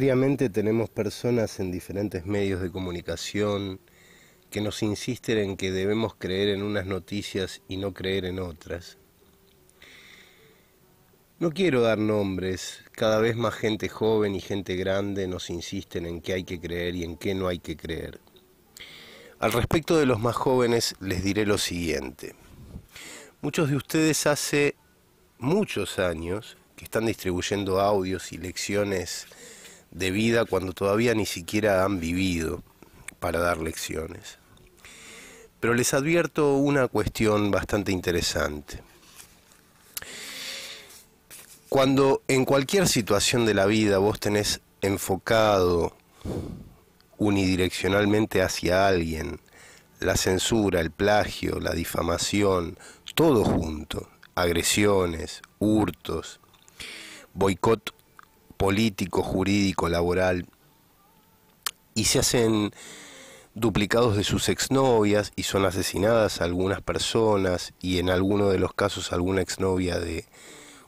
Diariamente tenemos personas en diferentes medios de comunicación que nos insisten en que debemos creer en unas noticias y no creer en otras. No quiero dar nombres, cada vez más gente joven y gente grande nos insisten en qué hay que creer y en qué no hay que creer. Al respecto de los más jóvenes les diré lo siguiente. Muchos de ustedes hace muchos años que están distribuyendo audios y lecciones de vida cuando todavía ni siquiera han vivido para dar lecciones. Pero les advierto una cuestión bastante interesante. Cuando en cualquier situación de la vida vos tenés enfocado unidireccionalmente hacia alguien, la censura, el plagio, la difamación, todo junto, agresiones, hurtos, boicot político, jurídico, laboral, y se hacen duplicados de sus exnovias y son asesinadas algunas personas y en alguno de los casos alguna exnovia de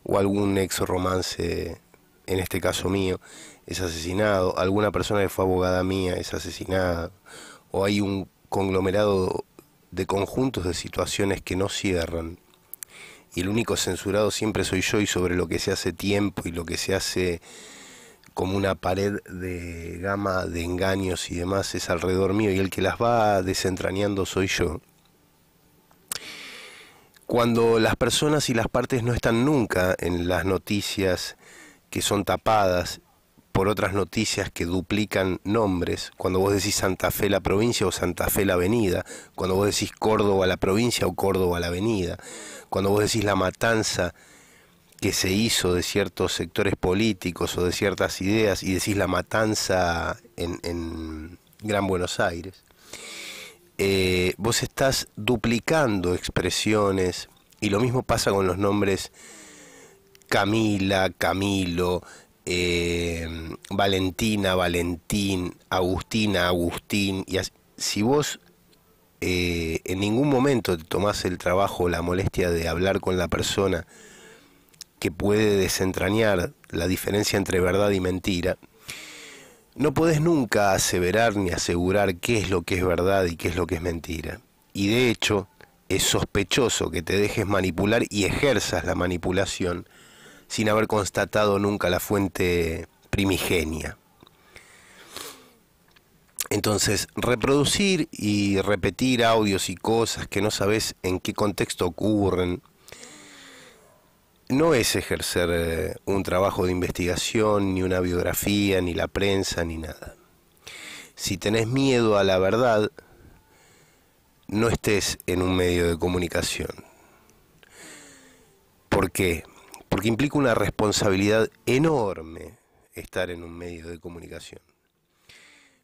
o algún ex romance en este caso mío es asesinado, alguna persona que fue abogada mía es asesinada o hay un conglomerado de conjuntos de situaciones que no cierran y el único censurado siempre soy yo y sobre lo que se hace tiempo y lo que se hace como una pared de gama de engaños y demás es alrededor mío y el que las va desentrañando soy yo. Cuando las personas y las partes no están nunca en las noticias que son tapadas por otras noticias que duplican nombres, cuando vos decís Santa Fe la provincia o Santa Fe la avenida, cuando vos decís Córdoba la provincia o Córdoba la avenida, cuando vos decís la matanza que se hizo de ciertos sectores políticos o de ciertas ideas y decís la matanza en, Gran Buenos Aires, eh, vos estás duplicando expresiones y lo mismo pasa con los nombres Camila, Camilo, eh, Valentina, Valentín, Agustina, Agustín, y si vos eh, en ningún momento te tomás el trabajo o la molestia de hablar con la persona que puede desentrañar la diferencia entre verdad y mentira, no podés nunca aseverar ni asegurar qué es lo que es verdad y qué es lo que es mentira. Y de hecho, es sospechoso que te dejes manipular y ejerzas la manipulación sin haber constatado nunca la fuente primigenia. Entonces, reproducir y repetir audios y cosas que no sabes en qué contexto ocurren, no es ejercer eh, un trabajo de investigación, ni una biografía, ni la prensa, ni nada. Si tenés miedo a la verdad, no estés en un medio de comunicación. ¿Por qué? porque implica una responsabilidad enorme estar en un medio de comunicación.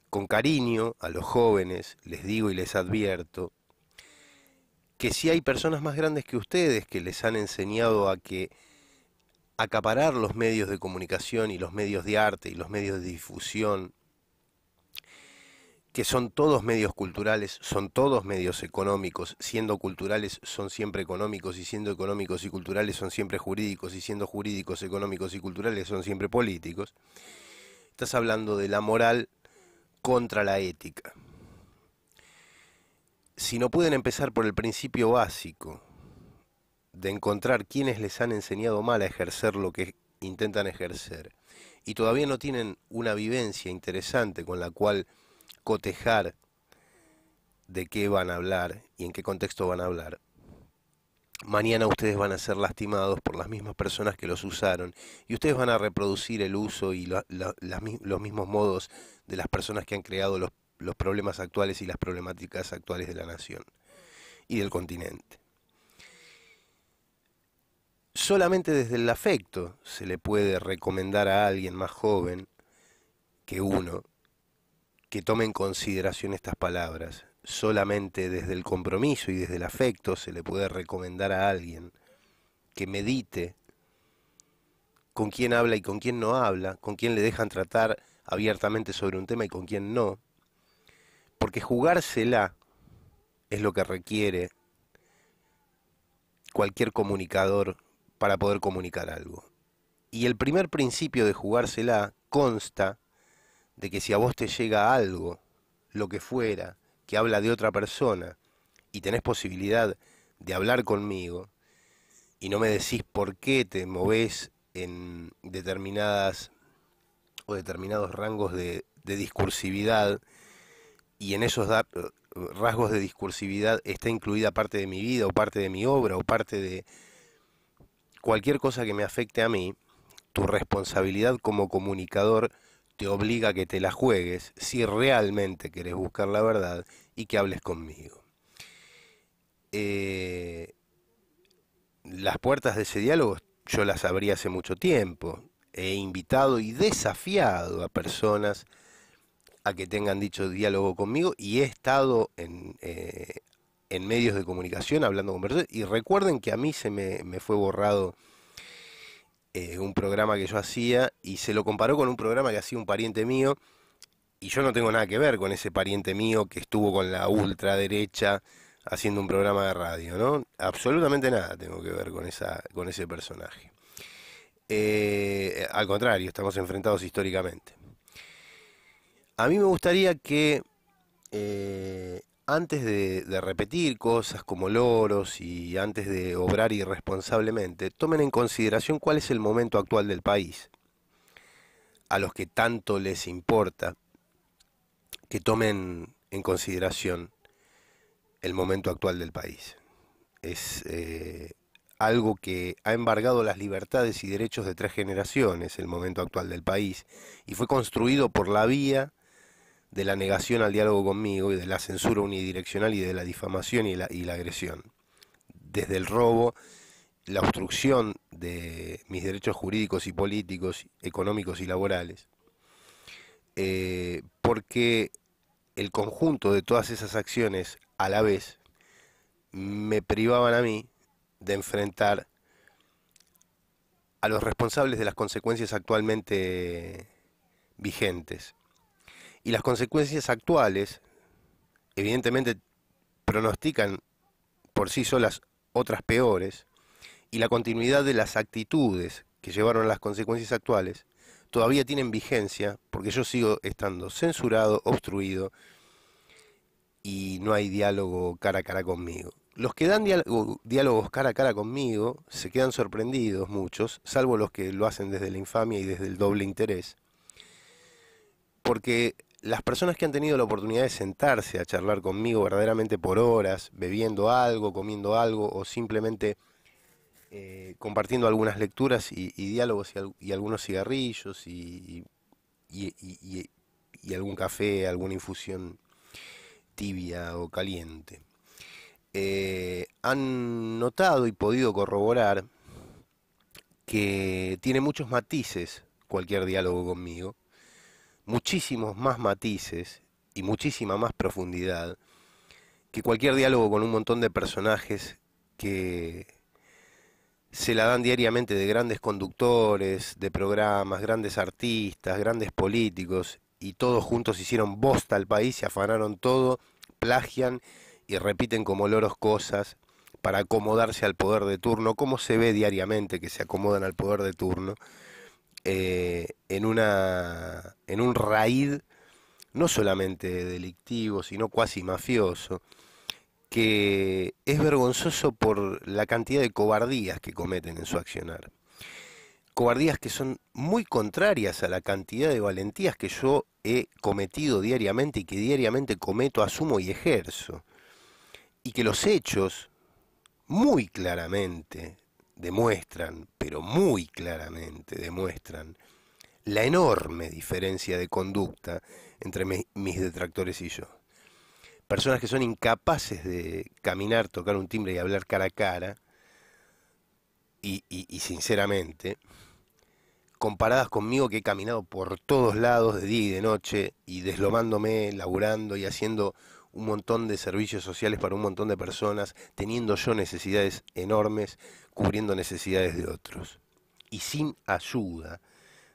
Con cariño a los jóvenes les digo y les advierto que si hay personas más grandes que ustedes que les han enseñado a que acaparar los medios de comunicación y los medios de arte y los medios de difusión que son todos medios culturales, son todos medios económicos, siendo culturales son siempre económicos y siendo económicos y culturales son siempre jurídicos y siendo jurídicos, económicos y culturales son siempre políticos, estás hablando de la moral contra la ética. Si no pueden empezar por el principio básico de encontrar quienes les han enseñado mal a ejercer lo que intentan ejercer y todavía no tienen una vivencia interesante con la cual cotejar de qué van a hablar y en qué contexto van a hablar. Mañana ustedes van a ser lastimados por las mismas personas que los usaron y ustedes van a reproducir el uso y los mismos modos de las personas que han creado los, los problemas actuales y las problemáticas actuales de la nación y del continente. Solamente desde el afecto se le puede recomendar a alguien más joven que uno que tome en consideración estas palabras. Solamente desde el compromiso y desde el afecto se le puede recomendar a alguien que medite con quién habla y con quién no habla, con quién le dejan tratar abiertamente sobre un tema y con quién no. Porque jugársela es lo que requiere cualquier comunicador para poder comunicar algo. Y el primer principio de jugársela consta de que si a vos te llega algo, lo que fuera, que habla de otra persona, y tenés posibilidad de hablar conmigo, y no me decís por qué te movés en determinadas o determinados rangos de, discursividad, y en esos rasgos de discursividad está incluida parte de mi vida o parte de mi obra o parte de cualquier cosa que me afecte a mí, tu responsabilidad como comunicador te obliga a que te la juegues si realmente querés buscar la verdad y que hables conmigo. Eh, las puertas de ese diálogo yo las abrí hace mucho tiempo. He invitado y desafiado a personas a que tengan dicho diálogo conmigo y he estado en, eh, medios de comunicación hablando con personas. Y recuerden que a mí se me, me fue borrado eh, un programa que yo hacía y se lo comparó con un programa que hacía un pariente mío y yo no tengo nada que ver con ese pariente mío que estuvo con la ultraderecha haciendo un programa de radio, ¿no? Absolutamente nada tengo que ver con, esa, con ese personaje. Eh, al contrario, estamos enfrentados históricamente. A mí me gustaría que eh, antes de, repetir cosas como loros y antes de obrar irresponsablemente, tomen en consideración cuál es el momento actual del país, a los que tanto les importa, que tomen en consideración el momento actual del país. Es eh, algo que ha embargado las libertades y derechos de tres generaciones, el momento actual del país, y fue construido por la vía de la negación al diálogo conmigo y de la censura unidireccional y de la difamación y la, agresión. Desde el robo, la obstrucción de mis derechos jurídicos y políticos, económicos y laborales. Eh, porque el conjunto de todas esas acciones a la vez me privaban a mí de enfrentar a los responsables de las consecuencias actualmente vigentes y las consecuencias actuales, evidentemente, pronostican por sí solas otras peores, y la continuidad de las actitudes que llevaron a las consecuencias actuales todavía tienen vigencia, porque yo sigo estando censurado, obstruido, y no hay diálogo cara a cara conmigo. Los que dan diálogos cara a cara conmigo se quedan sorprendidos muchos, salvo los que lo hacen desde la infamia y desde el doble interés, porque las personas que han tenido la oportunidad de sentarse a charlar conmigo verdaderamente por horas, bebiendo algo, comiendo algo o simplemente eh, compartiendo algunas lecturas y, diálogos y, algunos cigarrillos y, algún café, alguna infusión tibia o caliente. Eh, han notado y podido corroborar que tiene muchos matices cualquier diálogo conmigo muchísimos más matices y muchísima más profundidad que cualquier diálogo con un montón de personajes que se la dan diariamente de grandes conductores, de programas, grandes artistas, grandes políticos, y todos juntos hicieron bosta al país, se afanaron todo, plagian y repiten como loros cosas para acomodarse al poder de turno, como se ve diariamente que se acomodan al poder de turno. Eh, en, una, en un raíz no solamente delictivo, sino cuasi mafioso, que es vergonzoso por la cantidad de cobardías que cometen en su accionar. Cobardías que son muy contrarias a la cantidad de valentías que yo he cometido diariamente y que diariamente cometo, asumo y ejerzo. Y que los hechos, muy claramente, demuestran, pero muy claramente demuestran, la enorme diferencia de conducta entre mis detractores y yo. Personas que son incapaces de caminar, tocar un timbre y hablar cara a cara, y, y sinceramente, comparadas conmigo que he caminado por todos lados de día y de noche, y deslomándome, laburando y haciendo un montón de servicios sociales para un montón de personas, teniendo yo necesidades enormes, cubriendo necesidades de otros. Y sin ayuda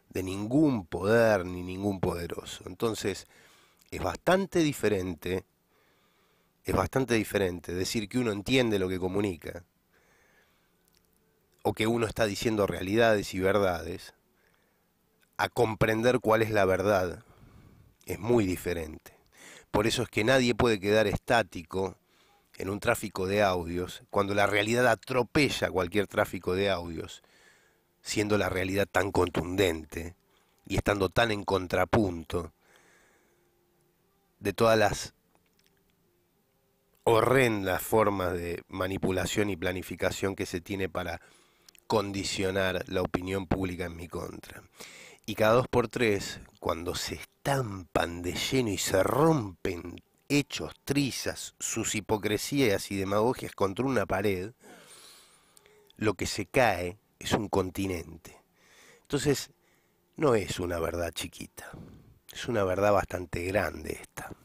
de ningún poder ni ningún poderoso. Entonces, es bastante diferente, es bastante diferente decir que uno entiende lo que comunica, o que uno está diciendo realidades y verdades, a comprender cuál es la verdad. Es muy diferente. Por eso es que nadie puede quedar estático en un tráfico de audios cuando la realidad atropella cualquier tráfico de audios, siendo la realidad tan contundente y estando tan en contrapunto de todas las horrendas formas de manipulación y planificación que se tiene para condicionar la opinión pública en mi contra. Y cada dos por tres, cuando se estampan de lleno y se rompen hechos, trizas, sus hipocresías y demagogias contra una pared, lo que se cae es un continente. Entonces, no es una verdad chiquita, es una verdad bastante grande esta.